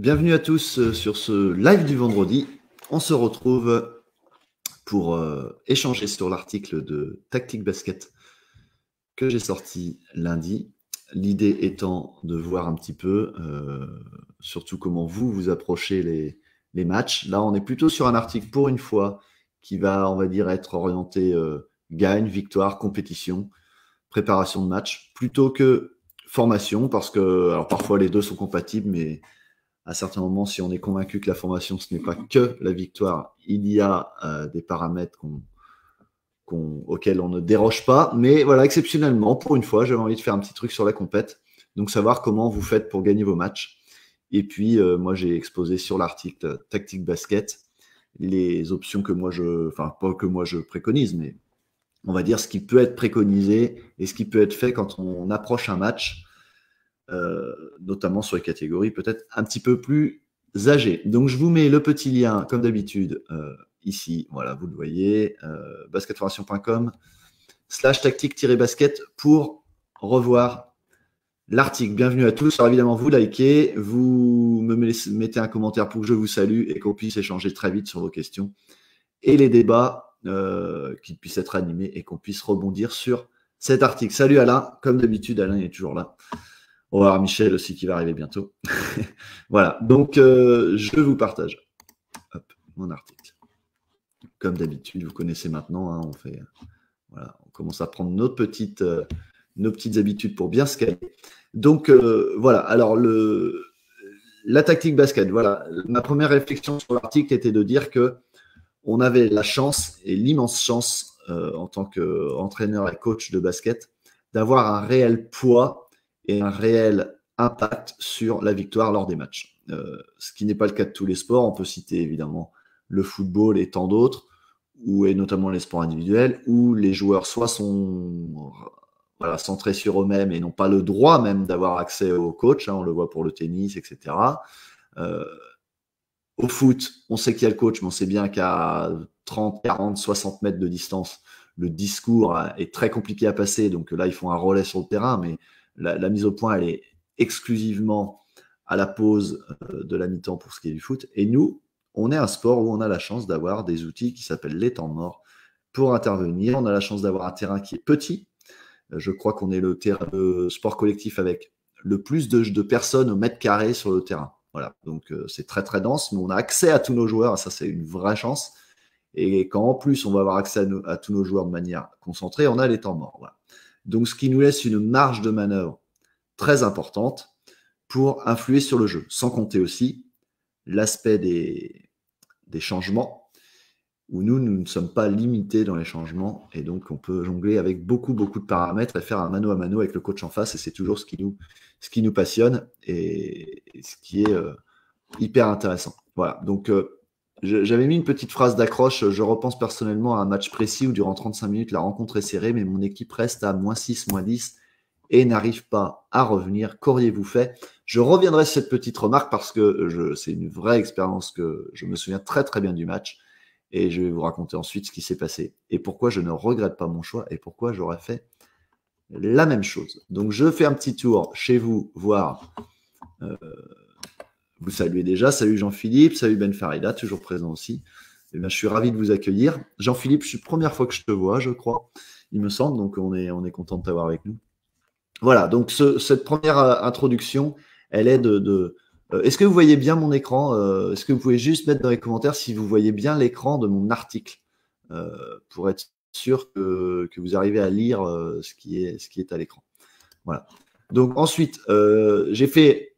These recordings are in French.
Bienvenue à tous euh, sur ce live du vendredi. On se retrouve pour euh, échanger sur l'article de Tactique Basket que j'ai sorti lundi. L'idée étant de voir un petit peu, euh, surtout comment vous vous approchez les, matchs. Là, on est plutôt sur un article pour une fois qui va, on va dire, être orienté gagne, victoire, compétition, préparation de match, plutôt que formation, parce que alors parfois les deux sont compatibles, mais à certains moments, si on est convaincu que la formation, ce n'est pas que la victoire, il y a euh, des paramètres auxquels on ne déroge pas. Mais voilà, exceptionnellement, pour une fois, j'avais envie de faire un petit truc sur la compète. Donc, savoir comment vous faites pour gagner vos matchs. Et puis, euh, moi, j'ai exposé sur l'article euh, Tactique Basket les options que moi je, enfin, pas que moi je préconise, mais on va dire ce qui peut être préconisé et ce qui peut être fait quand on approche un match euh, notamment sur les catégories peut-être un petit peu plus âgées. Donc je vous mets le petit lien, comme d'habitude, euh, ici, voilà, vous le voyez, euh, basketformation.com slash tactique-basket pour revoir l'article. Bienvenue à tous. Alors évidemment, vous likez, vous me mettez un commentaire pour que je vous salue et qu'on puisse échanger très vite sur vos questions et les débats qui puissent être animés et qu'on puisse rebondir sur cet article. Salut Alain, comme d'habitude, Alain est toujours là voir Michel aussi qui va arriver bientôt. voilà, donc euh, je vous partage mon article. Comme d'habitude, vous connaissez maintenant, hein, on, fait, voilà, on commence à prendre nos petites, euh, nos petites habitudes pour bien se Donc euh, voilà, alors le, la tactique basket, voilà. Ma première réflexion sur l'article était de dire que on avait la chance et l'immense chance en tant qu'entraîneur et coach de basket d'avoir un réel poids et un réel impact sur la victoire lors des matchs. Euh, ce qui n'est pas le cas de tous les sports. On peut citer évidemment le football et tant d'autres, ou et notamment les sports individuels, où les joueurs soient sont voilà, centrés sur eux-mêmes et n'ont pas le droit même d'avoir accès au coach. Hein, on le voit pour le tennis, etc. Euh, au foot, on sait qu'il y a le coach, mais on sait bien qu'à 30, 40, 60 mètres de distance, le discours est très compliqué à passer. Donc là, ils font un relais sur le terrain, mais la, mise au point, elle est exclusivement à la pause euh, de la mi-temps pour ce qui est du foot. Et nous, on est un sport où on a la chance d'avoir des outils qui s'appellent les temps morts pour intervenir. On a la chance d'avoir un terrain qui est petit. Euh, je crois qu'on est le, sport collectif avec le plus de, personnes au mètre carré sur le terrain. Voilà, donc euh, c'est très très dense, mais on a accès à tous nos joueurs, ça c'est une vraie chance. Et quand en plus on va avoir accès à, à tous nos joueurs de manière concentrée, on a les temps morts. Voilà. Donc, ce qui nous laisse une marge de manœuvre très importante pour influer sur le jeu, sans compter aussi l'aspect des, des changements, où nous, nous ne sommes pas limités dans les changements, et donc on peut jongler avec beaucoup, beaucoup de paramètres et faire un mano à mano avec le coach en face, et c'est toujours ce qui nous, ce qui nous passionne et, ce qui est euh, hyper intéressant. Voilà, donc euh, j'avais mis une petite phrase d'accroche. Je repense personnellement à un match précis où durant 35 minutes, la rencontre est serrée, mais mon équipe reste à moins 6, moins 10 et n'arrive pas à revenir. Qu'auriez-vous fait Je reviendrai sur cette petite remarque parce que c'est une vraie expérience que je me souviens très très bien du match. Et je vais vous raconter ensuite ce qui s'est passé et pourquoi je ne regrette pas mon choix et pourquoi j'aurais fait la même chose. Donc je fais un petit tour chez vous, voir euh, vous saluez déjà. Salut Jean-Philippe, salut Ben Farida, toujours présent aussi. Et eh bien, je suis ravi de vous accueillir. Jean-Philippe, c'est la première fois que je te vois, je crois, il me semble, donc on est, on est content de t'avoir avec nous. Voilà, donc cette première euh, introduction, elle est de... Euh, est-ce que vous voyez bien mon écran euh, Est-ce que vous pouvez juste mettre dans les commentaires si vous voyez bien l'écran de mon article pour être sûr que, que, vous arrivez à lire ce, qui est, ce qui est à l'écran Voilà. Donc ensuite, j'ai fait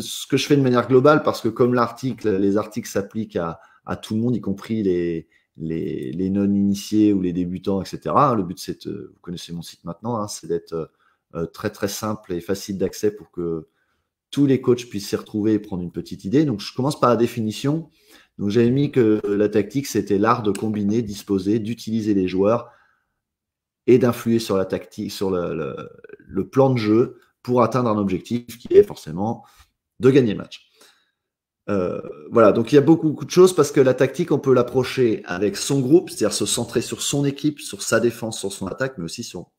ce que je fais de manière globale, parce que comme l'article, les articles s'appliquent à, tout le monde, y compris les, les, non-initiés ou les débutants, etc. Le but, c'est, vous connaissez mon site maintenant, hein, c'est d'être euh, euh, très très simple et facile d'accès pour que tous les coachs puissent s'y retrouver et prendre une petite idée. Donc je commence par la définition. Donc j'avais mis que la tactique, c'était l'art de combiner, disposer, d'utiliser les joueurs et d'influer sur la tactique, sur le plan de jeu pour atteindre un objectif qui est forcément de gagner le match. Euh, voilà, donc il y a beaucoup, de choses parce que la tactique, on peut l'approcher avec son groupe, c'est-à-dire se centrer sur son équipe, sur sa défense, sur son attaque, mais aussi sur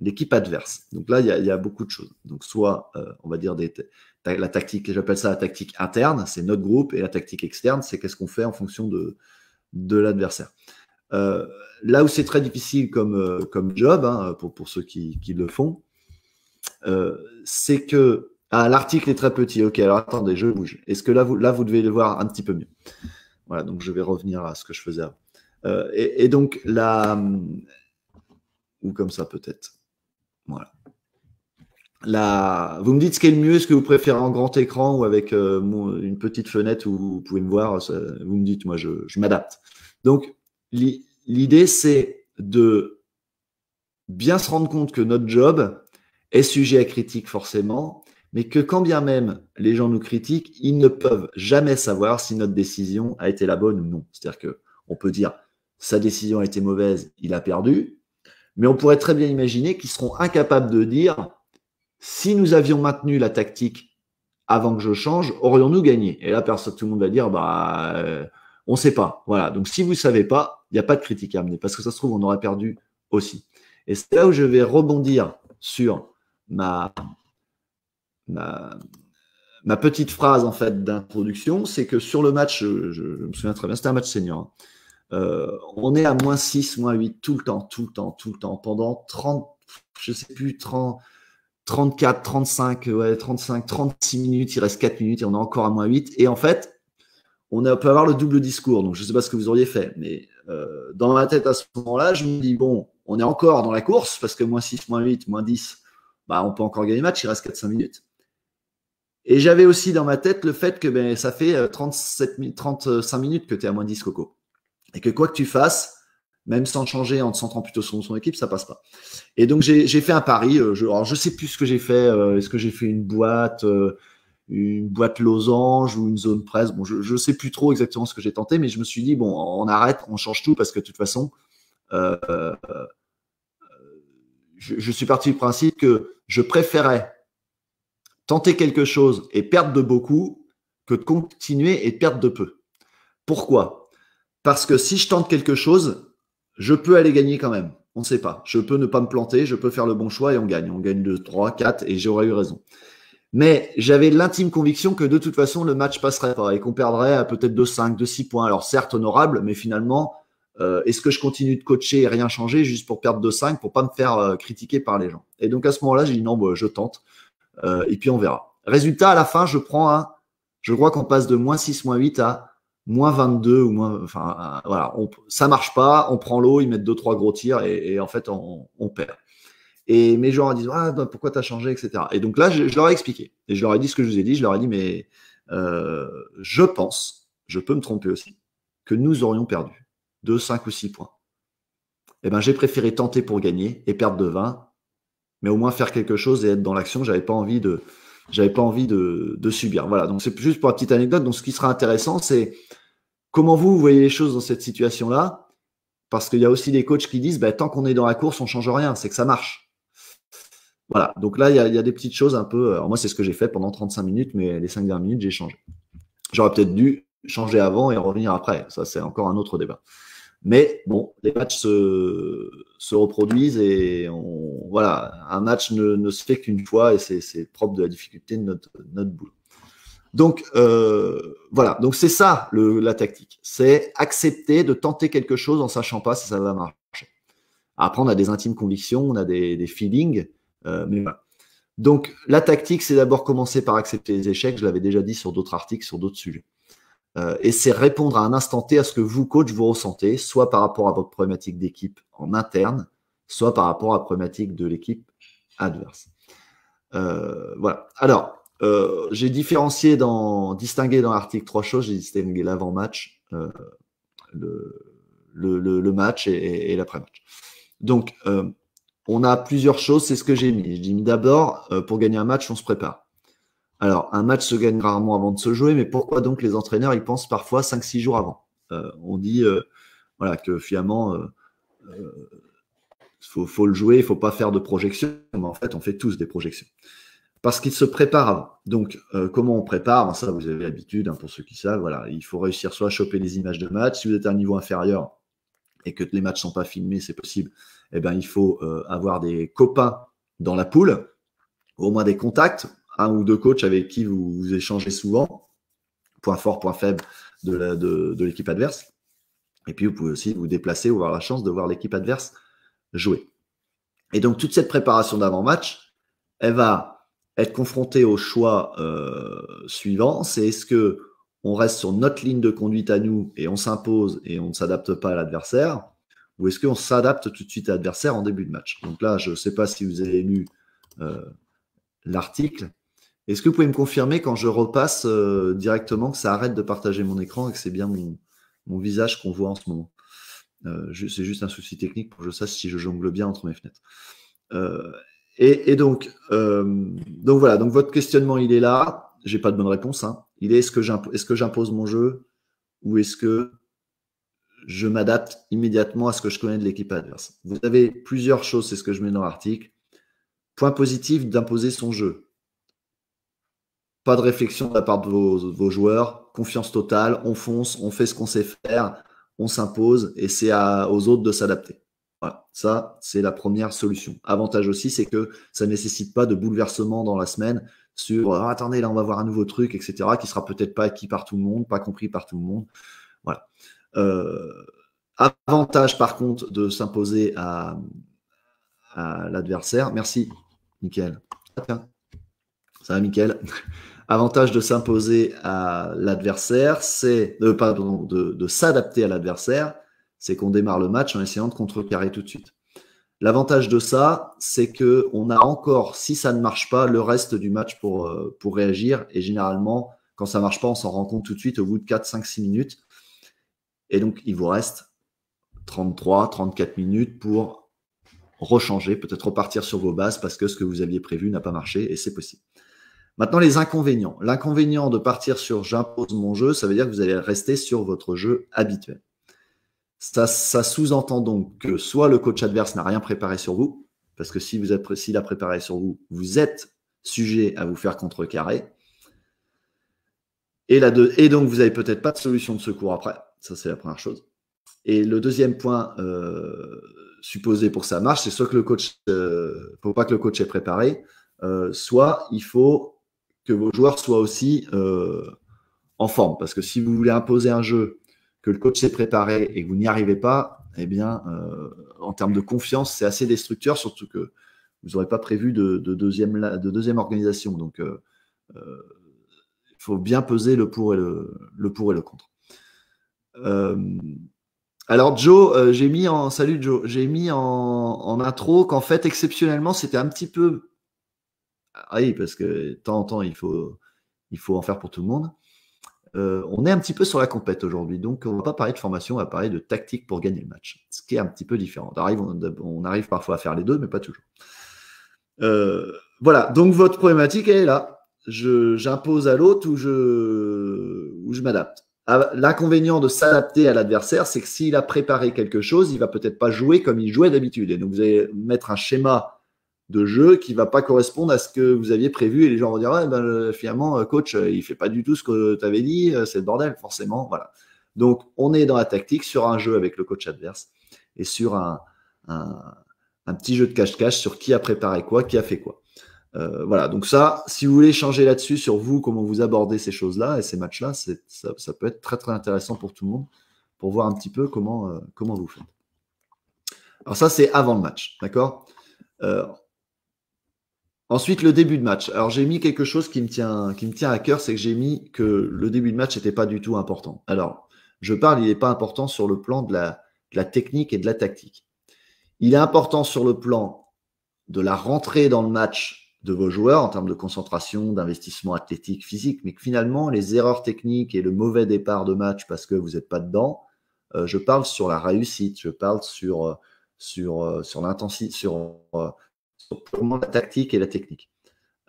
l'équipe adverse. Donc là, il y, a, beaucoup de choses. Donc soit, euh, on va dire, la tactique, j'appelle ça la tactique interne, c'est notre groupe, et la tactique externe, c'est qu'est-ce qu'on fait en fonction de, de l'adversaire. Euh, là où c'est très difficile comme, comme job, hein, pour, ceux qui, qui le font, c'est que ah, l'article est très petit. Ok, alors attendez, je bouge. Est-ce que là vous, là, vous devez le voir un petit peu mieux Voilà, donc je vais revenir à ce que je faisais avant. Euh, et, donc, là... Ou comme ça, peut-être. Voilà. Vous me dites ce qui est le mieux, ce que vous préférez en grand écran ou avec euh, une petite fenêtre où vous pouvez me voir Vous me dites, moi, je, je m'adapte. Donc, l'idée, c'est de bien se rendre compte que notre job est sujet à critique forcément mais que quand bien même les gens nous critiquent, ils ne peuvent jamais savoir si notre décision a été la bonne ou non. C'est-à-dire qu'on on peut dire sa décision a été mauvaise, il a perdu, mais on pourrait très bien imaginer qu'ils seront incapables de dire si nous avions maintenu la tactique avant que je change, aurions-nous gagné Et là, personne, tout le monde va dire bah euh, on ne sait pas. Voilà. Donc si vous ne savez pas, il n'y a pas de critique à amener parce que ça se trouve on aurait perdu aussi. Et c'est là où je vais rebondir sur ma ma, ma petite phrase en fait d'introduction, c'est que sur le match, je, me souviens très bien, c'était un match senior. Hein. Euh, on est à moins 6, moins 8 tout le temps, tout le temps, tout le temps, pendant 30, je sais plus, 30, 34, 35, ouais, 35, 36 minutes, il reste 4 minutes et on est encore à moins 8. Et en fait, on a, peut avoir le double discours. Donc, je ne sais pas ce que vous auriez fait, mais euh, dans ma tête à ce moment-là, je me dis, bon, on est encore dans la course parce que moins 6, moins 8, moins 10, bah, on peut encore gagner le match, il reste 4-5 minutes. Et j'avais aussi dans ma tête le fait que ben, ça fait 35 euh, minutes que tu es à moins 10 coco. Et que quoi que tu fasses, même sans changer, en te centrant plutôt sur son équipe, ça passe pas. Et donc j'ai fait un pari. Euh, je, alors je sais plus ce que j'ai fait. Euh, est-ce que j'ai fait une boîte une boîte losange ou une zone presse. Bon, je ne sais plus trop exactement ce que j'ai tenté, mais je me suis dit, bon, on arrête, on change tout parce que de toute façon, je, je, suis parti du principe que je préférais tenter quelque chose et perdre de beaucoup que de continuer et de perdre de peu. Pourquoi Parce que si je tente quelque chose, je peux aller gagner quand même. On ne sait pas. Je peux ne pas me planter, je peux faire le bon choix et on gagne. On gagne 2, 3, 4 et j'aurais eu raison. Mais j'avais l'intime conviction que de toute façon, le match passerait pas et qu'on perdrait à peut-être de 5, de 6 points. Alors certes, honorable, mais finalement, euh, est-ce que je continue de coacher et rien changer juste pour perdre de 5 pour pas me faire euh, critiquer par les gens Et donc à ce moment-là, j'ai dit non, bah, je tente. Euh, et puis on verra. Résultat, à la fin, je prends un. Je crois qu'on passe de moins 6, moins 8 à moins 22 ou moins. Enfin, voilà, ça marche pas. On prend l'eau, ils mettent deux trois gros tirs et, en fait, on, perd. Et mes joueurs disent ah, bah, pourquoi t'as changé, etc. Et donc là, je, leur ai expliqué et je leur ai dit ce que je vous ai dit. Je leur ai dit mais euh, je pense, je peux me tromper aussi, que nous aurions perdu de 5 ou 6 points. Eh ben, j'ai préféré tenter pour gagner et perdre de 20 mais au moins faire quelque chose et être dans l'action. J'avais pas envie de, j'avais pas envie de, subir. Voilà. Donc c'est juste pour la petite anecdote. Donc ce qui sera intéressant, c'est comment vous, voyez les choses dans cette situation-là, parce qu'il y a aussi des coachs qui disent, bah, tant qu'on est dans la course, on change rien, c'est que ça marche. Voilà. Donc là, il y, a, des petites choses un peu. Euh, moi, c'est ce que j'ai fait pendant 35 minutes, mais les 5 dernières minutes, j'ai changé. J'aurais peut-être dû changer avant et revenir après. Ça, c'est encore un autre débat. Mais bon, les matchs se, reproduisent et on, voilà, un match ne, se fait qu'une fois et c'est propre de la difficulté de notre, notre boulot. Donc euh, voilà, donc c'est ça la tactique, c'est accepter de tenter quelque chose en sachant pas si ça va marcher. Après, on a des intimes convictions, on a des, feelings, euh, mais voilà. Donc la tactique, c'est d'abord commencer par accepter les échecs, je l'avais déjà dit sur d'autres articles, sur d'autres sujets. Euh, et c'est répondre à un instant T à ce que vous, coach, vous ressentez, soit par rapport à votre problématique d'équipe en interne, soit par rapport à la problématique de l'équipe adverse. Euh, voilà. Alors, euh, j'ai différencié dans, distingué dans l'article trois choses. J'ai distingué l'avant-match, le, match et, l'après-match. Donc, on a plusieurs choses. C'est ce que j'ai mis. J'ai mis d'abord, pour gagner un match, on se prépare. Alors, un match se gagne rarement avant de se jouer, mais pourquoi donc les entraîneurs Ils pensent parfois 5-6 jours avant euh, On dit euh, voilà, que finalement, il euh, faut, le jouer, il ne faut pas faire de projections, mais en fait, on fait tous des projections. Parce qu'ils se préparent Donc, comment on prépare ben, Ça, vous avez l'habitude, hein, pour ceux qui savent, voilà, il faut réussir soit à choper des images de match, si vous êtes à un niveau inférieur et que les matchs ne sont pas filmés, c'est possible, eh ben, il faut avoir des copains dans la poule, au moins des contacts, un ou deux coachs avec qui vous, échangez souvent, point fort, point faible de l'équipe de, adverse. Et puis, vous pouvez aussi vous déplacer ou avoir la chance de voir l'équipe adverse jouer. Et donc, toute cette préparation d'avant-match, elle va être confrontée au choix euh, suivant. C'est est-ce que on reste sur notre ligne de conduite à nous et on s'impose et on ne s'adapte pas à l'adversaire Ou est-ce qu'on s'adapte tout de suite à l'adversaire en début de match Donc là, je ne sais pas si vous avez lu euh, l'article, est-ce que vous pouvez me confirmer quand je repasse euh, directement que ça arrête de partager mon écran et que c'est bien mon, visage qu'on voit en ce moment euh, C'est juste un souci technique pour que je sache si je jongle bien entre mes fenêtres. Euh, et, donc, donc voilà, donc votre questionnement, il est là. J'ai pas de bonne réponse. Hein. Il est est-ce que j'impose mon jeu ou est-ce que je m'adapte immédiatement à ce que je connais de l'équipe adverse Vous avez plusieurs choses, c'est ce que je mets dans l'article. Point positif d'imposer son jeu pas de réflexion de la part de vos, joueurs. Confiance totale. On fonce, on fait ce qu'on sait faire, on s'impose et c'est aux autres de s'adapter. Voilà, ça, c'est la première solution. Avantage aussi, c'est que ça ne nécessite pas de bouleversement dans la semaine sur oh, attendez, là, on va voir un nouveau truc, etc., qui sera peut-être pas acquis par tout le monde, pas compris par tout le monde. Voilà. Euh, avantage, par contre, de s'imposer à, à l'adversaire. Merci, Mickaël. Ah, ça va, Mickaël Avantage de s'imposer à l'adversaire, c'est euh, pardon, de, s'adapter à l'adversaire, c'est qu'on démarre le match en essayant de contrecarrer tout de suite. L'avantage de ça, c'est que on a encore, si ça ne marche pas, le reste du match pour, euh, pour réagir. Et généralement, quand ça ne marche pas, on s'en rend compte tout de suite au bout de 4, 5, 6 minutes. Et donc, il vous reste 33, 34 minutes pour rechanger, peut-être repartir sur vos bases parce que ce que vous aviez prévu n'a pas marché et c'est possible. Maintenant, les inconvénients. L'inconvénient de partir sur j'impose mon jeu, ça veut dire que vous allez rester sur votre jeu habituel. Ça, sous-entend donc que soit le coach adverse n'a rien préparé sur vous, parce que si vous s'il a préparé sur vous, vous êtes sujet à vous faire contrecarrer. Et, et donc, vous n'avez peut-être pas de solution de secours après. Ça, c'est la première chose. Et le deuxième point euh, supposé pour que ça marche, c'est soit que le coach, ne euh, faut pas que le coach est préparé, euh, soit il faut que vos joueurs soient aussi euh, en forme. Parce que si vous voulez imposer un jeu que le coach s'est préparé et que vous n'y arrivez pas, eh bien, euh, en termes de confiance, c'est assez destructeur, surtout que vous n'aurez pas prévu de, deuxième, de, deuxième, organisation. Donc, il euh, faut bien peser le pour et le, pour et le contre. alors, Joe, j'ai mis en salut Joe, j'ai mis en intro qu'en fait exceptionnellement c'était un petit peu ah oui, parce que de temps en temps, il faut, il faut en faire pour tout le monde. Euh, on est un petit peu sur la compète aujourd'hui, donc on ne va pas parler de formation, on va parler de tactique pour gagner le match, ce qui est un petit peu différent. On arrive, parfois à faire les deux, mais pas toujours. Euh, voilà, donc votre problématique, est là. J'impose à l'autre ou je, ou je m'adapte. Ah, l'inconvénient de s'adapter à l'adversaire, c'est que s'il a préparé quelque chose, il ne va peut-être pas jouer comme il jouait d'habitude. Et donc vous allez mettre un schéma de jeu qui va pas correspondre à ce que vous aviez prévu et les gens vont dire ben, finalement euh, coach euh, il fait pas du tout ce que tu avais dit euh, c'est le bordel forcément voilà donc on est dans la tactique sur un jeu avec le coach adverse et sur un, petit jeu de cache-cache sur qui a préparé quoi qui a fait quoi voilà donc ça si vous voulez changer là-dessus sur vous comment vous abordez ces choses là et ces matchs là ça, ça, peut être très très intéressant pour tout le monde pour voir un petit peu comment comment vous faites alors ça c'est avant le match d'accord Ensuite, le début de match. Alors, j'ai mis quelque chose qui me tient, qui me tient à cœur, c'est que j'ai mis que le début de match n'était pas du tout important. Alors, je parle, il n'est pas important sur le plan de la, la technique et de la tactique. Il est important sur le plan de la rentrée dans le match de vos joueurs en termes de concentration, d'investissement athlétique, physique, mais que finalement, les erreurs techniques et le mauvais départ de match parce que vous n'êtes pas dedans, euh, je parle sur la réussite, je parle sur, euh, sur, euh, sur l'intensité, sur sur moi la tactique et la technique.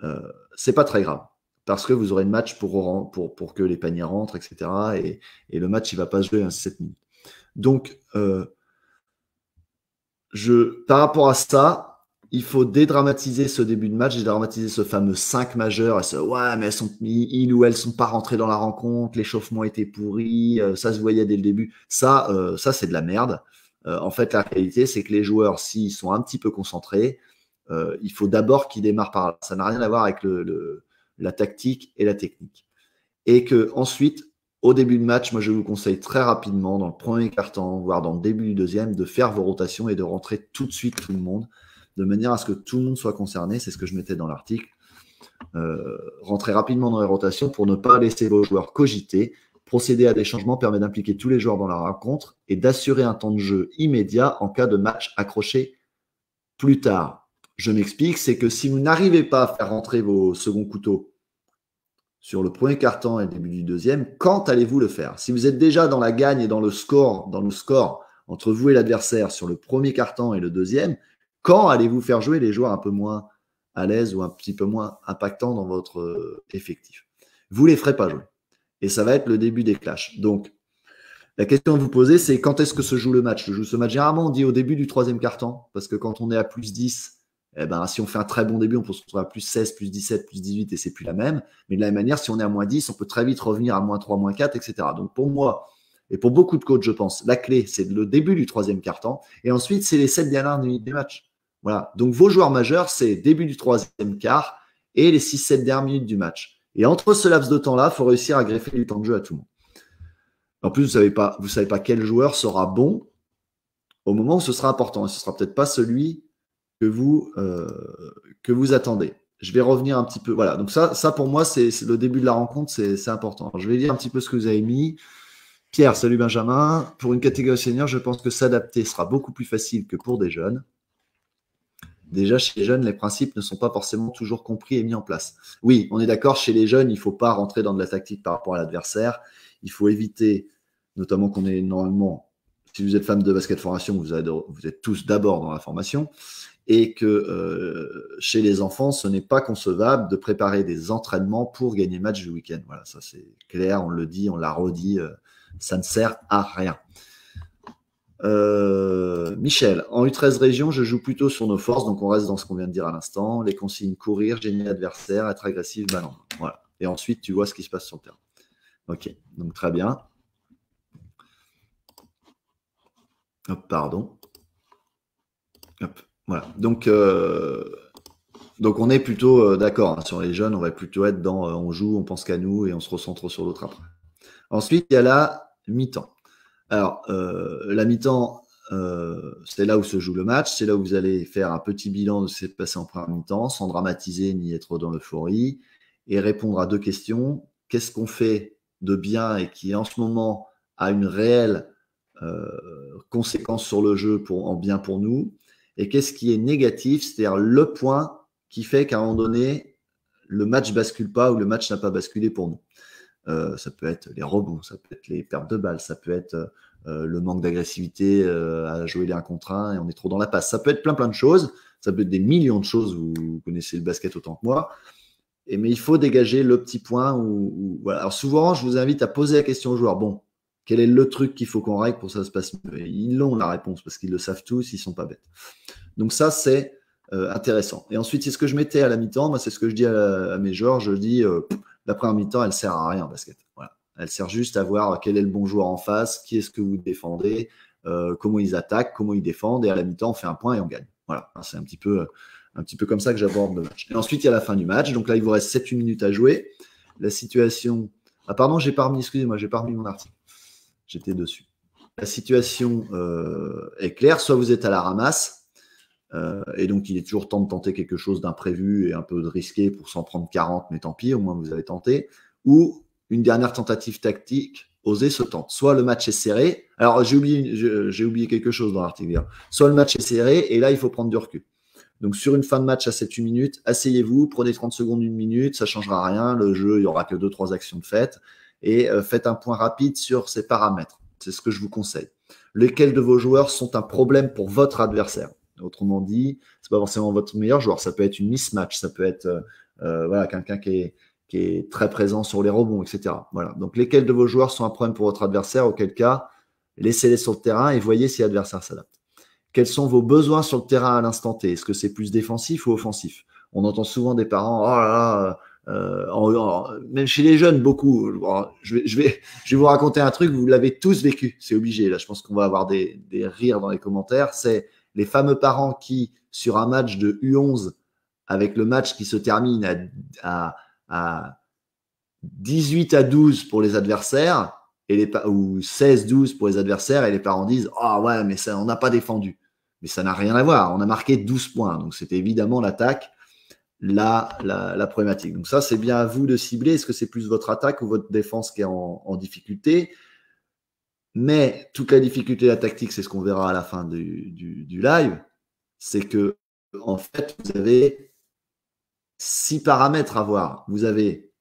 Euh, c'est pas très grave parce que vous aurez le match pour, pour, pour que les paniers rentrent, etc. Et, et le match, il va pas jouer un 7 minutes. Donc, euh, je, par rapport à ça, il faut dédramatiser ce début de match, dédramatiser ce fameux 5 majeur, ouais, mais elles sont, ils ou elles sont pas rentrés dans la rencontre, l'échauffement était pourri, euh, ça se voyait dès le début. Ça, euh, ça c'est de la merde. en fait, la réalité, c'est que les joueurs, s'ils sont un petit peu concentrés, euh, il faut d'abord qu'il démarre par là. Ça n'a rien à voir avec le, la tactique et la technique. Et que ensuite, au début de match, moi je vous conseille très rapidement, dans le premier quart-temps, voire dans le début du deuxième, de faire vos rotations et de rentrer tout de suite tout le monde, de manière à ce que tout le monde soit concerné. C'est ce que je mettais dans l'article. Euh, rentrer rapidement dans les rotations pour ne pas laisser vos joueurs cogiter. Procéder à des changements permet d'impliquer tous les joueurs dans la rencontre et d'assurer un temps de jeu immédiat en cas de match accroché plus tard. Je m'explique, c'est que si vous n'arrivez pas à faire rentrer vos seconds couteaux sur le premier carton et le début du deuxième, quand allez-vous le faire Si vous êtes déjà dans la gagne et dans le score, dans le score entre vous et l'adversaire sur le premier carton et le deuxième, quand allez-vous faire jouer les joueurs un peu moins à l'aise ou un petit peu moins impactants dans votre effectif Vous les ferez pas jouer. Et ça va être le début des clashs. Donc, la question à vous poser, c'est quand est-ce que se joue le match Je joue ce match généralement, on dit au début du troisième carton, parce que quand on est à plus 10, eh ben, si on fait un très bon début, on peut se retrouver à plus 16, plus 17, plus 18 et c'est plus la même. Mais de la même manière, si on est à moins 10, on peut très vite revenir à moins 3, moins 4, etc. Donc pour moi, et pour beaucoup de coachs, je pense, la clé, c'est le début du troisième quart-temps. Et ensuite, c'est les 7 dernières minutes des matchs. Voilà. Donc vos joueurs majeurs, c'est début du troisième quart et les 6-7 dernières minutes du match. Et entre ce laps de temps-là, il faut réussir à greffer du temps de jeu à tout le monde. En plus, vous ne savez, pas, savez pas quel joueur sera bon au moment où ce sera important. ce ne sera peut-être pas celui que vous, euh, que vous attendez. Je vais revenir un petit peu. Voilà, donc ça, ça pour moi, c'est le début de la rencontre, c'est important. je vais lire un petit peu ce que vous avez mis. Pierre, salut Benjamin. Pour une catégorie senior, je pense que s'adapter sera beaucoup plus facile que pour des jeunes. Déjà, chez les jeunes, les principes ne sont pas forcément toujours compris et mis en place. Oui, on est d'accord, chez les jeunes, il ne faut pas rentrer dans de la tactique par rapport à l'adversaire. Il faut éviter, notamment qu'on est normalement, si vous êtes femme de basket formation, vous, êtes tous d'abord dans la formation et que euh, chez les enfants, ce n'est pas concevable de préparer des entraînements pour gagner le match du week-end. Voilà, ça c'est clair, on le dit, on l'a redit, euh, ça ne sert à rien. Euh, Michel, en U13 région, je joue plutôt sur nos forces, donc on reste dans ce qu'on vient de dire à l'instant. Les consignes courir, gêner l'adversaire, être agressif, ballon. Voilà. Et ensuite, tu vois ce qui se passe sur le terrain. Ok, donc très bien. Hop, pardon. Hop. Voilà. Donc, euh, donc on est plutôt euh, d'accord. Hein, sur les jeunes, on va plutôt être dans euh, on joue, on pense qu'à nous et on se recentre sur l'autre après. Ensuite, il y a la mi-temps. Alors, la mi-temps, c'est là où se joue le match. C'est là où vous allez faire un petit bilan de ce qui s'est passé en première mi-temps, sans dramatiser ni être dans l'euphorie, et répondre à deux questions. Qu'est-ce qu'on fait de bien et qui, en ce moment, a une réelle conséquence sur le jeu pour, en bien pour nous et qu'est-ce qui est négatif, c'est-à-dire le point qui fait qu'à un moment donné, le match bascule pas ou le match n'a pas basculé pour nous. Euh, ça peut être les rebonds, ça peut être les pertes de balles, ça peut être euh, le manque d'agressivité euh, à jouer les 1 contre 1 et on est trop dans la passe. Ça peut être plein plein de choses, ça peut être des millions de choses, vous, connaissez le basket autant que moi. Et, mais il faut dégager le petit point où, Alors souvent, je vous invite à poser la question au joueur. Bon, quel est le truc qu'il faut qu'on règle pour que ça se passe mieux Ils l'ont la réponse parce qu'ils le savent tous, ils ne sont pas bêtes. Donc ça, c'est euh, intéressant. Et ensuite, c'est ce que je mettais à la mi-temps. Moi, c'est ce que je dis à, mes joueurs. Je dis, euh, la première mi-temps, elle sert à rien, basket. Elle sert juste à voir quel est le bon joueur en face, qui est-ce que vous défendez, euh, comment ils attaquent, comment ils défendent. Et à la mi-temps, on fait un point et on gagne. Voilà. C'est un petit peu, un petit peu comme ça que j'aborde le match. Et ensuite, il y a la fin du match. Donc là, il vous reste 7-8 minutes à jouer. La situation. Ah, pardon, j'ai pas excusez-moi, j'ai pas remis mon article j'étais dessus. La situation euh, est claire, soit vous êtes à la ramasse, euh, et donc il est toujours temps de tenter quelque chose d'imprévu et un peu de risqué pour s'en prendre 40, mais tant pis, au moins vous avez tenté, ou une dernière tentative tactique, oser se temps Soit le match est serré, alors j'ai oublié, quelque chose dans l'article, soit le match est serré, et là il faut prendre du recul. Donc sur une fin de match à 7-8 minutes, asseyez-vous, prenez 30 secondes, une minute, ça changera rien, le jeu, il n'y aura que 2-3 actions de fête et euh, faites un point rapide sur ces paramètres. C'est ce que je vous conseille. Lesquels de vos joueurs sont un problème pour votre adversaire Autrement dit, c'est pas forcément votre meilleur joueur. Ça peut être une mismatch, ça peut être euh, euh, voilà, quelqu'un qui est, qui est très présent sur les rebonds, etc. Voilà. Donc, lesquels de vos joueurs sont un problème pour votre adversaire Auquel cas, laissez-les sur le terrain et voyez si l'adversaire s'adapte. Quels sont vos besoins sur le terrain à l'instant T Est-ce que c'est plus défensif ou offensif On entend souvent des parents Oh là là, euh, même chez les jeunes, beaucoup. je, vais, vous raconter un truc, vous l'avez tous vécu, c'est obligé. Là, je pense qu'on va avoir des, rires dans les commentaires. C'est les fameux parents qui, sur un match de U11, avec le match qui se termine à, 18 à 12 pour les adversaires, et les, ou 16-12 pour les adversaires, et les parents disent Ah ouais, mais ça, on n'a pas défendu. Mais ça n'a rien à voir, on a marqué 12 points, donc c'était évidemment l'attaque la, la, problématique. Donc ça, c'est bien à vous de cibler. Est-ce que c'est plus votre attaque ou votre défense qui est en, difficulté Mais toute la difficulté de la tactique, c'est ce qu'on verra à la fin du, du live, c'est que en fait, vous avez six paramètres à voir. Vous avez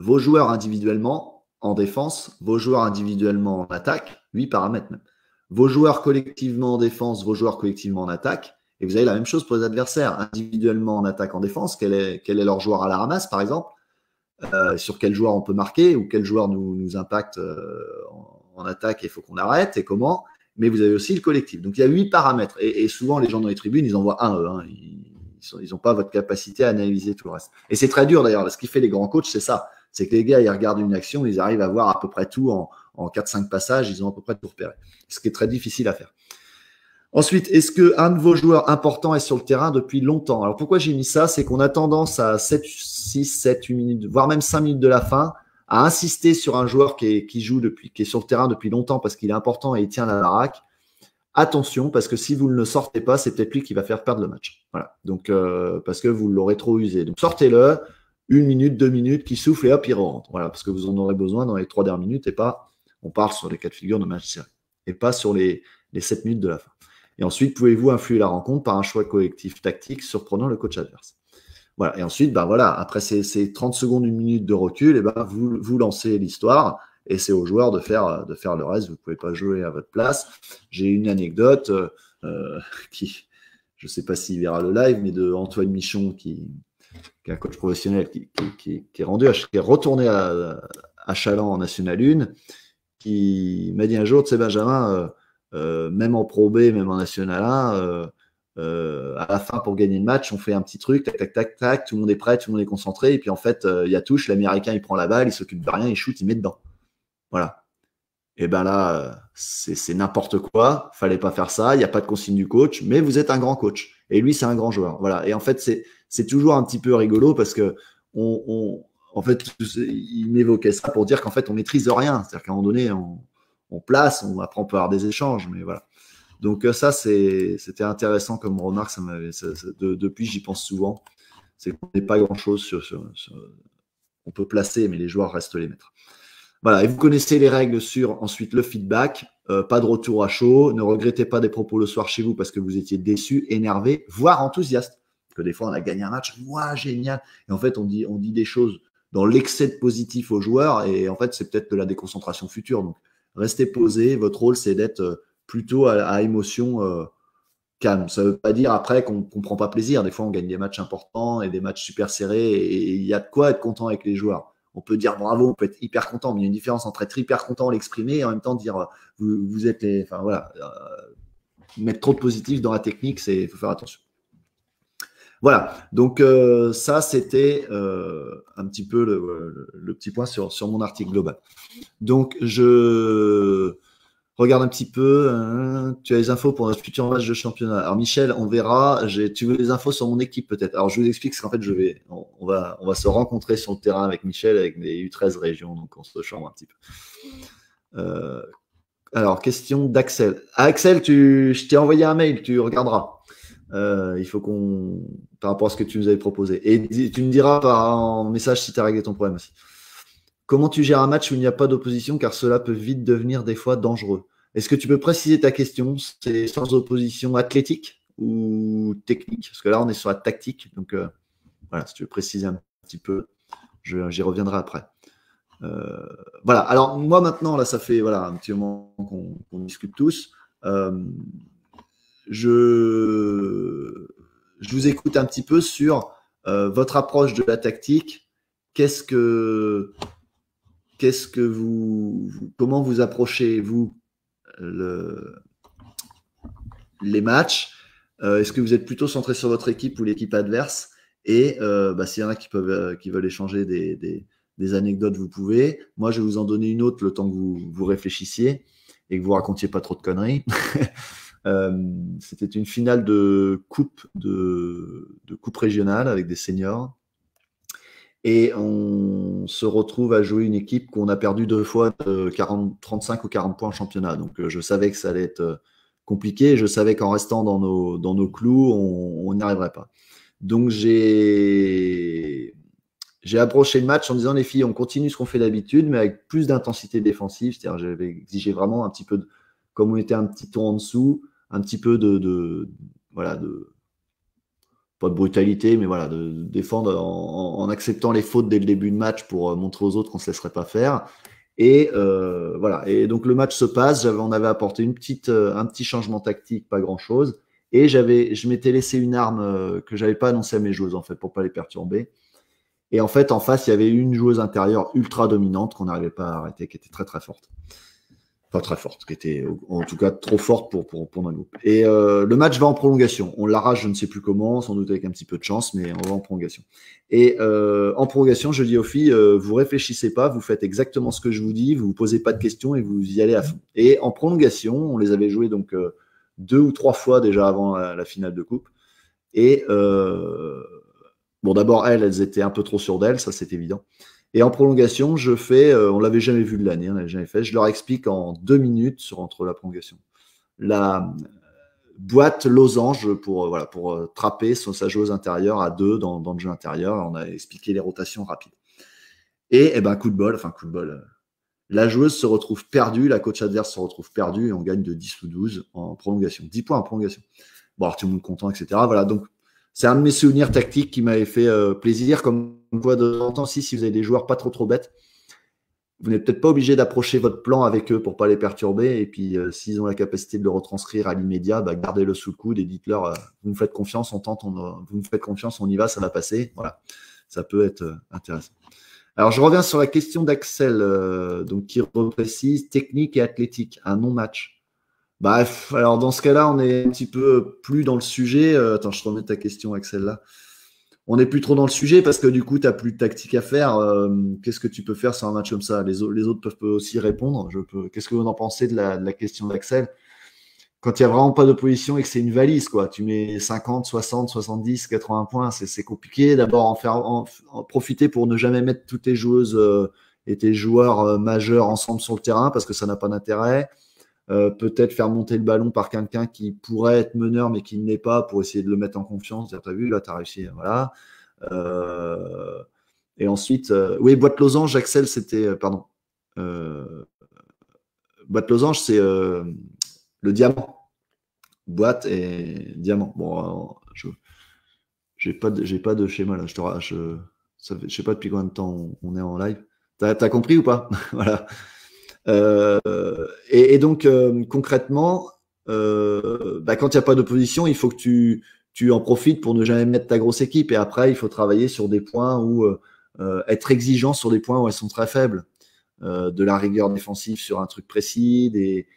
vos joueurs individuellement en défense, vos joueurs individuellement en attaque, huit paramètres même. Vos joueurs collectivement en défense, vos joueurs collectivement en attaque, et vous avez la même chose pour les adversaires, individuellement en attaque, en défense. Quel est, quel est leur joueur à la ramasse, par exemple euh, Sur quel joueur on peut marquer ou quel joueur nous, nous impacte euh, en, attaque et il faut qu'on arrête et comment Mais vous avez aussi le collectif. Donc il y a huit paramètres. Et, souvent, les gens dans les tribunes, ils en voient un, eux. Hein. Ils n'ont pas votre capacité à analyser tout le reste. Et c'est très dur d'ailleurs. Ce qui fait les grands coachs, c'est ça. C'est que les gars, ils regardent une action, ils arrivent à voir à peu près tout en, en 4-5 passages, ils ont à peu près tout repéré. Ce qui est très difficile à faire. Ensuite, est-ce que un de vos joueurs importants est sur le terrain depuis longtemps Alors pourquoi j'ai mis ça C'est qu'on a tendance à 7, 6, 7, 8 minutes, voire même 5 minutes de la fin, à insister sur un joueur qui, joue depuis, qui est sur le terrain depuis longtemps parce qu'il est important et il tient la baraque. Attention, parce que si vous ne le sortez pas, c'est peut-être lui qui va faire perdre le match. Voilà. Donc euh, parce que vous l'aurez trop usé. Donc sortez-le, une minute, deux minutes, qui souffle et hop, il rentre. Voilà, parce que vous en aurez besoin dans les trois dernières minutes et pas. On parle sur les quatre figures de match serré et pas sur les, les 7 minutes de la fin. Et ensuite, pouvez-vous influer la rencontre par un choix collectif tactique surprenant le coach adverse voilà. Et ensuite, ben voilà, après ces, 30 secondes, une minute de recul, et ben vous, vous lancez l'histoire et c'est aux joueurs de faire, de faire le reste. Vous ne pouvez pas jouer à votre place. J'ai une anecdote euh, qui, je ne sais pas s'il verra le live, mais de Antoine Michon, qui, est un coach professionnel, qui, est, rendu à, qui est retourné à, à Chaland en National 1, qui m'a dit un jour, tu sais, Benjamin, euh, euh, même en Pro B, même en National 1, euh, euh, à la fin pour gagner le match, on fait un petit truc, tac, tac, tac, tac, tout le monde est prêt, tout le monde est concentré, et puis en fait, il y a touche, l'Américain il prend la balle, il s'occupe de rien, il shoot, il met dedans. Voilà. Et ben là, c'est n'importe quoi, fallait pas faire ça, il n'y a pas de consigne du coach, mais vous êtes un grand coach, et lui c'est un grand joueur. Voilà. Et en fait, c'est toujours un petit peu rigolo parce que on, en fait, il m'évoquait ça pour dire qu'en fait, on maîtrise rien. C'est-à-dire qu'à un moment donné, on, on place, on, apprend on peut avoir des échanges, mais voilà. Donc euh, ça, c'était intéressant comme remarque. Ça depuis, j'y pense souvent. C'est qu'on n'est pas grand-chose sur, On peut placer, mais les joueurs restent les maîtres. Voilà, et vous connaissez les règles sur ensuite le feedback, euh, pas de retour à chaud, ne regrettez pas des propos le soir chez vous parce que vous étiez déçu, énervé, voire enthousiaste. que des fois, on a gagné un match, waouh, génial. Et en fait, on dit, on dit des choses dans l'excès de positif aux joueurs, et en fait, c'est peut-être de la déconcentration future. Donc, restez posé. Votre rôle, c'est d'être euh, plutôt à, émotion euh, calme. Ça ne veut pas dire après qu'on ne prend pas plaisir. Des fois, on gagne des matchs importants et des matchs super serrés et il y a de quoi être content avec les joueurs. On peut dire bravo, on peut être hyper content, mais il y a une différence entre être hyper content, l'exprimer et en même temps dire euh, vous, êtes les. Enfin voilà, mettre trop de positif dans la technique, c'est faut faire attention. Voilà, donc euh, ça, c'était euh, un petit peu le, petit point sur, mon article global. Donc, je regarde un petit peu. Hein. tu as les infos pour notre futur match de championnat. Alors, Michel, on verra. Tu veux les infos sur mon équipe, peut-être Alors, je vous explique, parce qu'en fait, je vais, on, va, on va se rencontrer sur le terrain avec Michel, avec les U13 régions, donc on se chambre un petit peu. Euh, alors, question d'Axel. Ah, Axel, tu, je t'ai envoyé un mail, tu regarderas. Euh, il faut qu'on. par rapport à ce que tu nous avais proposé. Et tu me diras par, en message si tu as réglé ton problème aussi. Comment tu gères un match où il n'y a pas d'opposition car cela peut vite devenir des fois dangereux Est-ce que tu peux préciser ta question C'est sans opposition athlétique ou technique Parce que là, on est sur la tactique. Donc euh, voilà, si tu veux préciser un petit peu, j'y reviendrai après. Euh, voilà, alors moi maintenant, là, ça fait voilà, un petit moment qu'on discute tous je, je vous écoute un petit peu sur euh, votre approche de la tactique. Qu'est-ce que, qu'est-ce que vous, comment vous approchez vous euh, les matchs euh, Est-ce que vous êtes plutôt centré sur votre équipe ou l'équipe adverse Et bah, s'il y en a qui peuvent, qui veulent échanger des, anecdotes, vous pouvez. Moi, je vais vous en donner une autre le temps que vous, vous réfléchissiez et que vous racontiez pas trop de conneries. Euh, c'était une finale de coupe, de, coupe régionale avec des seniors et on se retrouve à jouer une équipe qu'on a perdu deux fois de 40, 35 ou 40 points en championnat. Donc euh, je savais que ça allait être euh, compliqué, je savais qu'en restant dans nos, dans nos clous, on n'y arriverait pas. Donc j'ai approché le match en disant les filles, on continue ce qu'on fait d'habitude, mais avec plus d'intensité défensive. C'est-à-dire j'avais exigé vraiment un petit peu, de, comme on était un petit ton en dessous, un petit peu de, voilà de pas de brutalité, mais voilà, de, défendre en, acceptant les fautes dès le début de match pour euh, montrer aux autres qu'on se laisserait pas faire. Et euh, voilà. Et donc le match se passe. J'avais, on avait apporté une petite, euh, un petit changement tactique, pas grand chose. Et j'avais, je m'étais laissé une arme que j'avais pas annoncé à mes joueuses en fait pour pas les perturber. Et en fait, en face, il y avait une joueuse intérieure ultra dominante qu'on n'arrivait pas à arrêter, qui était très très forte pas très forte, qui était en tout cas trop forte pour, pour, groupe. Et euh, le match va en prolongation. On l'arrache, je ne sais plus comment, sans doute avec un petit peu de chance, mais on va en prolongation. Et euh, en prolongation, je dis aux filles, euh, vous réfléchissez pas, vous faites exactement ce que je vous dis, vous vous posez pas de questions et vous y allez à fond. Et en prolongation, on les avait joué donc deux ou trois fois déjà avant la, finale de coupe. Et bon, d'abord elles, elles étaient un peu trop sûres d'elles, ça c'est évident. Et en prolongation, je fais, on euh, on l'avait jamais vu de l'année, on l'avait jamais fait, je leur explique en deux minutes sur entre la prolongation. La euh, boîte losange pour, euh, voilà, pour trapper son, sa joueuse intérieure à deux dans, dans, le jeu intérieur. On a expliqué les rotations rapides. Et, et eh ben, coup de bol, enfin coup bol, la joueuse se retrouve perdue, la coach adverse se retrouve perdue et on gagne de 10 ou 12 en prolongation. 10 points en prolongation. Bon, alors tout le monde content, etc. Voilà, donc c'est un de mes souvenirs tactiques qui m'avait fait euh, plaisir. Comme voit de temps en temps, si, vous avez des joueurs pas trop trop bêtes, vous n'êtes peut-être pas obligé d'approcher votre plan avec eux pour pas les perturber. Et puis, euh, s'ils ont la capacité de le retranscrire à l'immédiat, bah, gardez-le sous le coude et dites-leur euh, vous me faites confiance, on tente, vous me faites confiance, on y va, ça va passer. Voilà, ça peut être intéressant. Alors, je reviens sur la question d'Axel, donc qui reprécise technique et athlétique, un non-match. Bref, alors dans ce cas-là, on est un petit peu plus dans le sujet. Euh, attends, je te remets ta question, Axel, là. On n'est plus trop dans le sujet parce que du coup, tu n'as plus de tactique à faire. Euh, qu'est-ce que tu peux faire sur un match comme ça les, autres peuvent aussi répondre. Qu'est-ce que vous en pensez de la, question d'Axel Quand il n'y a vraiment pas d'opposition et que c'est une valise, quoi. Tu mets 50, 60, 70, 80 points, c'est compliqué. D'abord, en, profiter pour ne jamais mettre toutes tes joueuses euh, et tes joueurs majeurs ensemble sur le terrain parce que ça n'a pas d'intérêt. Euh, peut-être faire monter le ballon par quelqu'un qui pourrait être meneur mais qui ne l'est pas pour essayer de le mettre en confiance. Tu as vu, là, tu as réussi. Voilà. Euh, et ensuite, euh, oui, boîte losange, Axel, c'était. pardon. boîte losange, c'est le diamant. Boîte et diamant. Bon, je n'ai pas, de, pas de schéma là. Je ne sais pas depuis combien de temps on, est en live. T'as as compris ou pas Voilà. Euh, et, donc, euh, concrètement, euh, bah, quand il n'y a pas d'opposition, il faut que tu, tu en profites pour ne jamais mettre ta grosse équipe. Et après, il faut travailler sur des points où être exigeant sur des points où elles sont très faibles. de la rigueur défensive sur un truc précis. Des...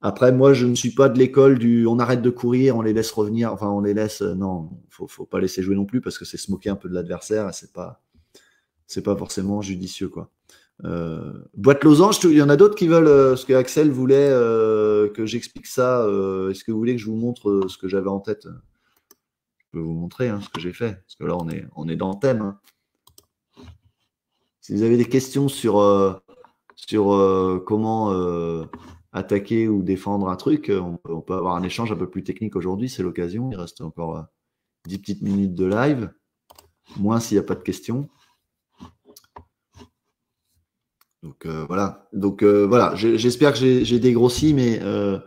Après, moi, je ne suis pas de l'école du on arrête de courir, on les laisse revenir. Enfin, on les laisse. non, faut, faut pas laisser jouer non plus parce que c'est se moquer un peu de l'adversaire et c'est pas, c'est pas forcément judicieux. quoi. Euh, boîte losange, il y en a d'autres qui veulent euh, ce que Axel voulait euh, que j'explique ça. Est-ce que vous voulez que je vous montre ce que j'avais en tête Je peux vous montrer hein, ce que j'ai fait, parce que là on est, on est dans le thème. Hein. Si vous avez des questions sur, sur comment attaquer ou défendre un truc, on, on, peut avoir un échange un peu plus technique aujourd'hui, c'est l'occasion. Il reste encore 10 petites minutes de live, moins s'il n'y a pas de questions. Donc euh, voilà. Donc euh, voilà. J'espère que j'ai dégrossi, mais euh,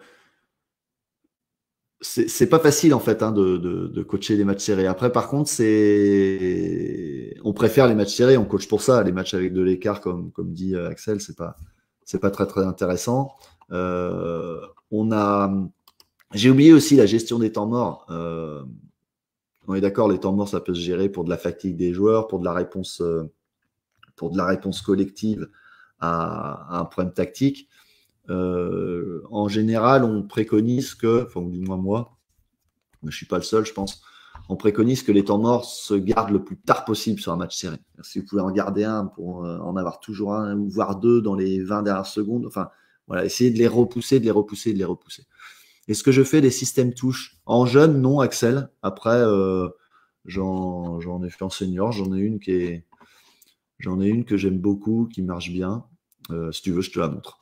c'est pas facile en fait hein, de, de, de, coacher les matchs serrés. Après, par contre, c'est on préfère les matchs serrés. On coach pour ça. Les matchs avec de l'écart, comme comme dit euh, Axel, c'est pas c'est pas très très intéressant. on a j'ai oublié aussi la gestion des temps morts. on est d'accord, les temps morts, ça peut se gérer pour de la fatigue des joueurs, pour de la réponse, pour de la réponse collective à, un un problème tactique. Euh, en général, on préconise que, enfin, du moins moi, je ne suis pas le seul, je pense, on préconise que les temps morts se gardent le plus tard possible sur un match serré. Si vous pouvez en garder un pour euh, en avoir toujours un, voire deux dans les 20 dernières secondes, enfin, voilà, essayez de les repousser, de les repousser, de les repousser. Est-ce que je fais des systèmes touches En jeune, non, Axel. Après, euh, j'en ai fait en senior, j'en ai une qui est, J'en ai une que j'aime beaucoup, qui marche bien. Euh, si tu veux, je te la montre.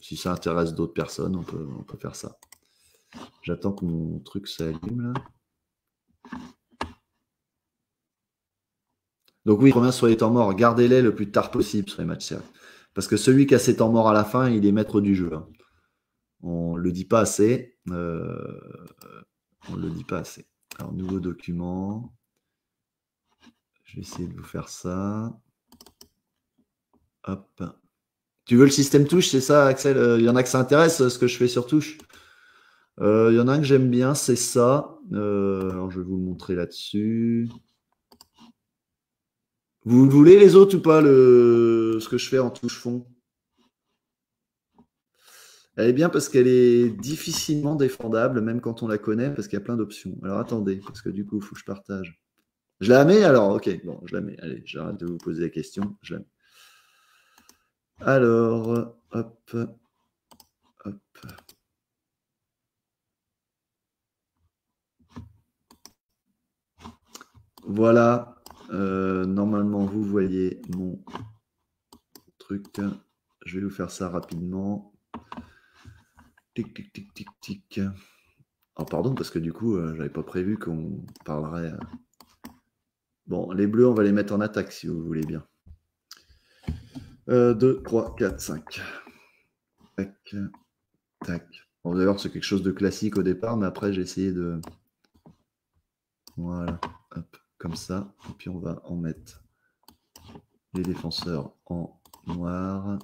Si ça intéresse d'autres personnes, on peut, faire ça. J'attends que mon truc s'allume Donc oui, reviens sur les temps morts. Gardez-les le plus tard possible sur les matchs Parce que celui qui a ses temps morts à la fin, il est maître du jeu. Hein. On ne le dit pas assez. Euh, on ne le dit pas assez. Alors, nouveau document. Je vais essayer de vous faire ça. Tu veux le système touche, c'est ça, Axel Il euh, y en a que ça intéresse, euh, ce que je fais sur touche. il euh, y en a un que j'aime bien, c'est ça. alors, je vais vous le montrer là-dessus. Vous voulez, les autres, ou pas, le... ce que je fais en touche fond Elle est bien parce qu'elle est difficilement défendable, même quand on la connaît, parce qu'il y a plein d'options. Alors, attendez, parce que du coup, il faut que je partage. Je la mets alors, ok, bon, je la mets. Allez, j'arrête de vous poser la question. Je la Alors, hop, hop. Voilà, euh, normalement, vous voyez mon truc. Je vais vous faire ça rapidement. Tic, tic, tic, tic, tic. Oh, pardon, parce que du coup, euh, je n'avais pas prévu qu'on parlerait. Euh, Bon, les bleus, on va les mettre en attaque si vous voulez bien. 2, 3, 4, 5. Tac, tac. vous allez c'est quelque chose de classique au départ, mais après, j'ai essayé de. Voilà, hop, comme ça. Et puis, on va en mettre les défenseurs en noir.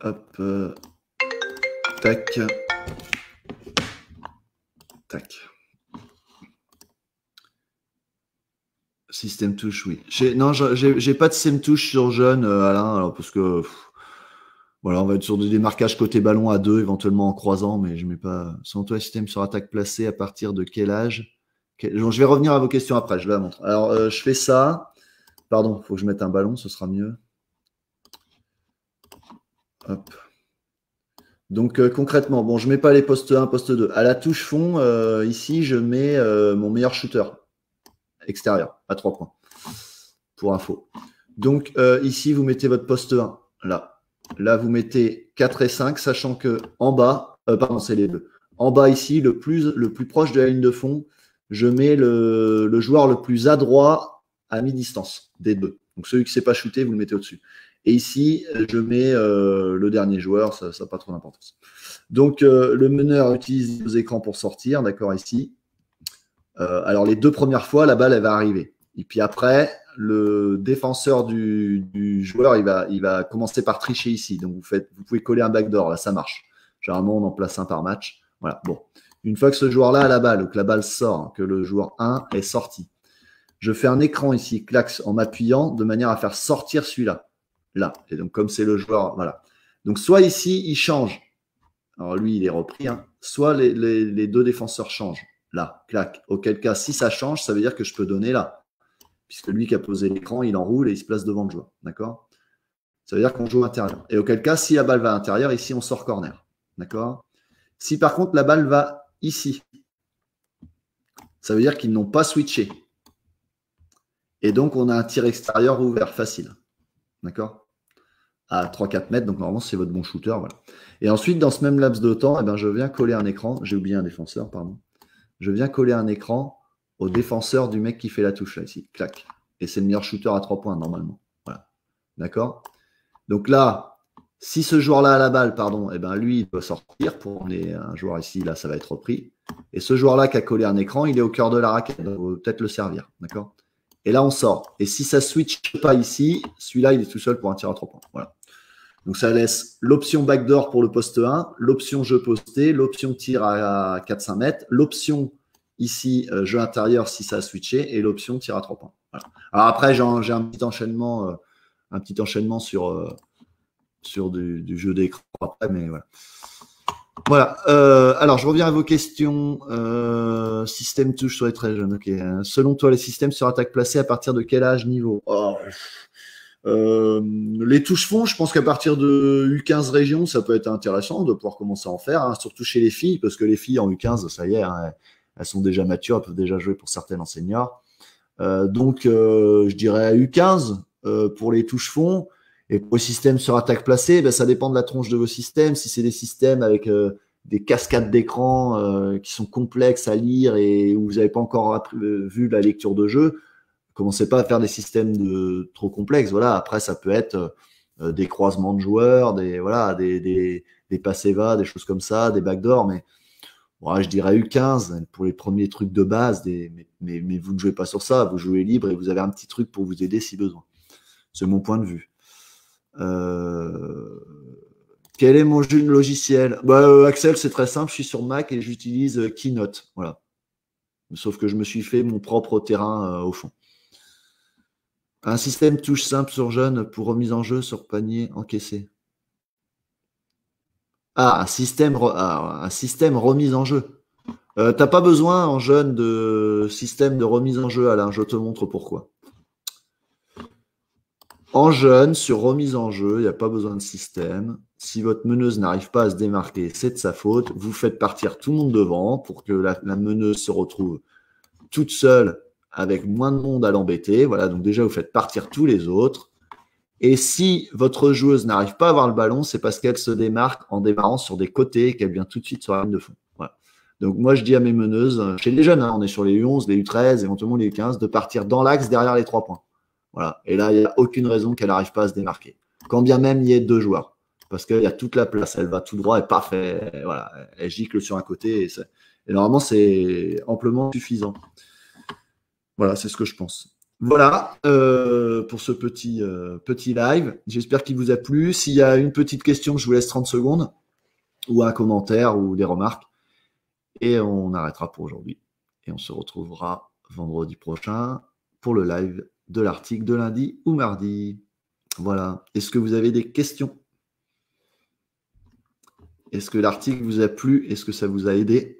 Hop, euh, Tac. Tac. Système touche, oui. Non, j'ai pas de système touche sur jeune, euh, Alain, parce que. voilà, on va être sur du démarquage côté ballon à deux, éventuellement en croisant, mais je mets pas. Sans toi, système sur attaque placée, à partir de quel âge Je vais revenir à vos questions après, je vais la montrer. Alors, euh, je fais ça. Pardon, il faut que je mette un ballon, ce sera mieux. Hop. Donc euh, concrètement, bon, je mets pas les postes 1, poste 2. À la touche fond, euh, ici, je mets euh, mon meilleur shooter extérieur à trois points. Pour info. Donc ici, vous mettez votre poste 1. Là. Là, vous mettez 4 et 5, sachant que en bas, pardon, c'est les deux. En bas ici, le plus, le plus proche de la ligne de fond, je mets le, le joueur le plus adroit à mi-distance des deux. Donc celui qui ne sait pas shooter, vous le mettez au-dessus. Et ici, je mets euh, le dernier joueur, ça n'a pas trop d'importance. Donc, euh, le meneur utilise les écrans pour sortir, d'accord, ici. Euh, alors, les deux premières fois, la balle, elle va arriver. Et puis après, le défenseur du, joueur, il va, il va, commencer par tricher ici. Donc, vous, faites, vous pouvez coller un backdoor, là, ça marche. Généralement, on en place un par match. Voilà, bon. Une fois que ce joueur-là a la balle, que la balle sort, que le joueur 1 est sorti, je fais un écran ici, clax, en m'appuyant, de manière à faire sortir celui-là là. Et donc, comme c'est le joueur, voilà. Donc, soit ici, il change. Alors, lui, il est repris. Hein. Soit les, les, deux défenseurs changent. Là, clac. Auquel cas, si ça change, ça veut dire que je peux donner là. Puisque lui qui a posé l'écran, il enroule et il se place devant le joueur. D'accord Ça veut dire qu'on joue intérieur. Et auquel cas, si la balle va à l'intérieur, ici, on sort corner. D'accord Si par contre, la balle va ici, ça veut dire qu'ils n'ont pas switché. Et donc, on a un tir extérieur ouvert, facile. D'accord à 3-4 mètres. Donc normalement, c'est votre bon shooter. Voilà. Et ensuite, dans ce même laps de temps, eh ben, je viens coller un écran. J'ai oublié un défenseur, pardon. Je viens coller un écran au défenseur du mec qui fait la touche, là, ici. Clac. Et c'est le meilleur shooter à trois points, normalement. Voilà. D'accord Donc là, si ce joueur-là a la balle, pardon, eh ben, lui, il doit sortir pour emmener un joueur ici. Là, ça va être repris. Et ce joueur-là qui a collé un écran, il est au cœur de la raquette. Il peut-être le servir. D'accord et là, on sort. Et si ça switch pas ici, celui-là, il est tout seul pour un tir à trois points. Voilà. Donc ça laisse l'option backdoor pour le poste 1, l'option jeu posté, l'option tir à 4-5 mètres, l'option ici euh, jeu intérieur si ça a switché et l'option tir à 3 points. Alors après, j'ai un petit enchaînement, euh, un petit enchaînement sur, euh, sur du, jeu d'écran après, mais voilà. Voilà. alors, je reviens à vos questions. système touche sur les très jeune. Hein. Selon toi, les systèmes sur attaque placée à partir de quel âge niveau oh, euh, les touches fonds, je pense qu'à partir de U15 région, ça peut être intéressant de pouvoir commencer à en faire, hein, surtout chez les filles, parce que les filles en U15, ça y est, hein, elles sont déjà matures, elles peuvent déjà jouer pour certaines enseignants. Euh, donc, euh, je dirais U15 pour les touches fonds. Et pour les systèmes sur attaque placée, ben, ça dépend de la tronche de vos systèmes. Si c'est des systèmes avec des cascades d'écran qui sont complexes à lire et où vous n'avez pas encore vu la lecture de jeu, commencez pas à faire des systèmes de, trop complexes. Voilà, après, ça peut être euh, des croisements de joueurs, des, voilà, des, des, des passeva, des choses comme ça, des backdoors, mais voilà je dirais U15 pour les premiers trucs de base, des, mais, vous ne jouez pas sur ça, vous jouez libre et vous avez un petit truc pour vous aider si besoin. C'est mon point de vue. Euh, quel est mon jeu de logiciel bah, euh, Axel, c'est très simple, je suis sur Mac et j'utilise Keynote. Voilà. Sauf que je me suis fait mon propre terrain au fond. Un système touche simple sur jeune pour remise en jeu sur panier encaissé. Ah, un système, ah, un système remise en jeu. Euh, t'as pas besoin en jeune de système de remise en jeu, Alain. Je te montre pourquoi. En jeune, sur remise en jeu, il n'y a pas besoin de système. Si votre meneuse n'arrive pas à se démarquer, c'est de sa faute. Vous faites partir tout le monde devant pour que la, la meneuse se retrouve toute seule avec moins de monde à l'embêter. Voilà, donc déjà, vous faites partir tous les autres. Et si votre joueuse n'arrive pas à avoir le ballon, c'est parce qu'elle se démarque en démarrant sur des côtés et qu'elle vient tout de suite sur la ligne de fond. Donc moi, je dis à mes meneuses, euh, chez les jeunes, hein, on est sur les U11, les U13, éventuellement les U15, de partir dans l'axe derrière les trois points. Voilà. Et là, il n'y a aucune raison qu'elle n'arrive pas à se démarquer. Quand bien même il y ait deux joueurs. Parce qu'il y a toute la place, elle va tout droit et parfait. Voilà, elle gicle sur un côté. Et, et normalement, c'est amplement suffisant. Voilà, c'est ce que je pense. Voilà euh, pour ce petit, euh, petit live. J'espère qu'il vous a plu. S'il y a une petite question, je vous laisse 30 secondes ou un commentaire ou des remarques. Et on arrêtera pour aujourd'hui. Et on se retrouvera vendredi prochain pour le live de l'article de lundi ou mardi. Voilà. Est-ce que vous avez des questions Est-ce que l'article vous a plu Est-ce que ça vous a aidé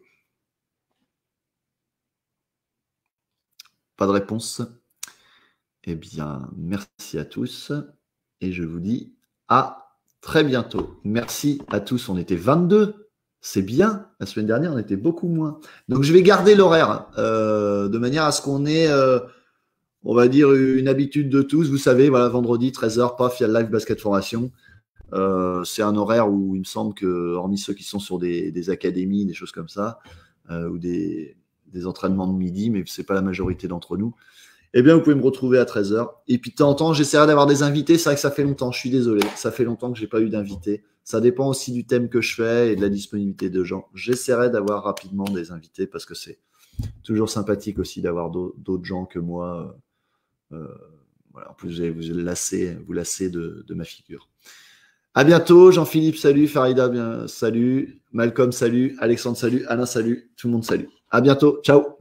Pas de réponse Eh bien, merci à tous et je vous dis à très bientôt. Merci à tous. On était 22. C'est bien. La semaine dernière, on était beaucoup moins. Donc, je vais garder l'horaire euh, de manière à ce qu'on ait, euh, on va dire, une habitude de tous. Vous savez, voilà, vendredi, 13h, paf, il y a le live basket formation. Euh, c'est un horaire où il me semble que, hormis ceux qui sont sur des académies, des choses comme ça, ou des, des entraînements de midi, mais ce n'est pas la majorité d'entre nous, eh bien, vous pouvez me retrouver à 13h. Et puis, de temps en temps, j'essaierai d'avoir des invités. C'est vrai que ça fait longtemps, je suis désolé. Ça fait longtemps que je n'ai pas eu d'invités. Ça dépend aussi du thème que je fais et de la disponibilité de gens. J'essaierai d'avoir rapidement des invités parce que c'est toujours sympathique aussi d'avoir d'autres gens que moi. Euh, euh, voilà, en plus, vous allez vous lasser, de ma figure. À bientôt. Jean-Philippe, salut. Farida, bien, salut. Malcolm, salut. Alexandre, salut. Alain, salut. Tout le monde, salut. À bientôt. Ciao.